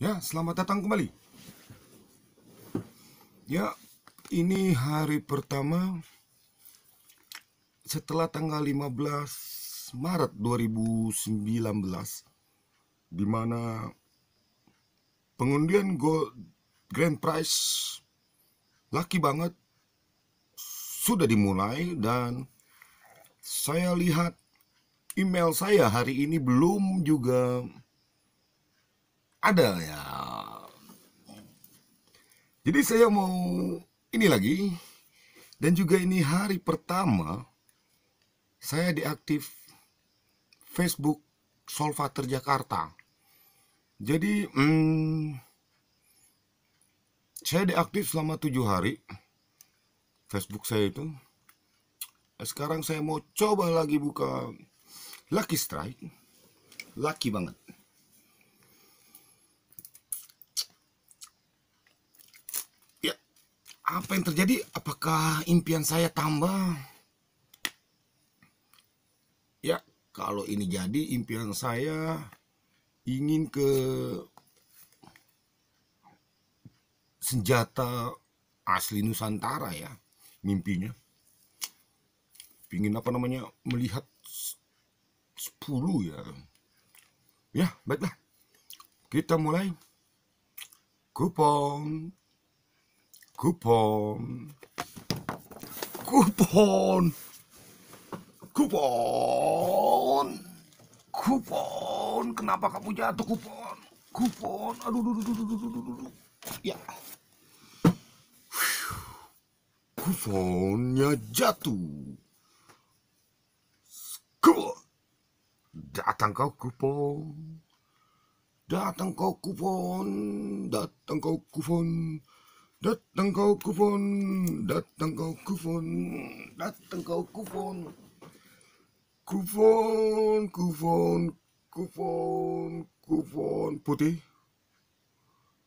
Ya, selamat datang kembali. Ya, ini hari pertama setelah tanggal 15 Maret 2019 di mana pengundian gold grand prize laki banget sudah dimulai dan saya lihat email saya hari ini belum juga ada ya. Jadi saya mau ini lagi dan juga ini hari pertama saya diaktif Facebook Solvater Jakarta. Jadi hmm, saya diaktif selama tujuh hari Facebook saya itu. Sekarang saya mau coba lagi buka Lucky Strike. Lucky banget. apa yang terjadi? Apakah impian saya tambah? Ya, kalau ini jadi impian saya ingin ke senjata asli Nusantara ya mimpinya pingin apa namanya melihat 10 ya ya baiklah kita mulai Kupon kupon kupon kupon kupon kenapa kamu jatuh kupon kupon aduh aduh aduh aduh aduh, aduh, duh. ya kuponnya jatuh kupon datang kau kupon datang kau kupon datang kau kupon Datang kau kufon datang kau kufon datang kau kufon kufon kufon kufon kufon putih.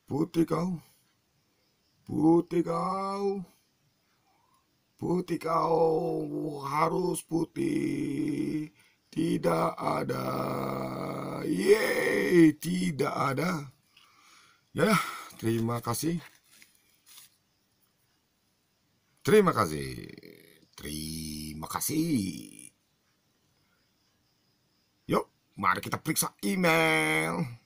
Putih kau. Putih kau. Putih kau harus putih. Tidak ada. Yeay, tidak ada. Ya, terima kasih. Terima kasih. Terima kasih. Yuk, mari kita periksa email.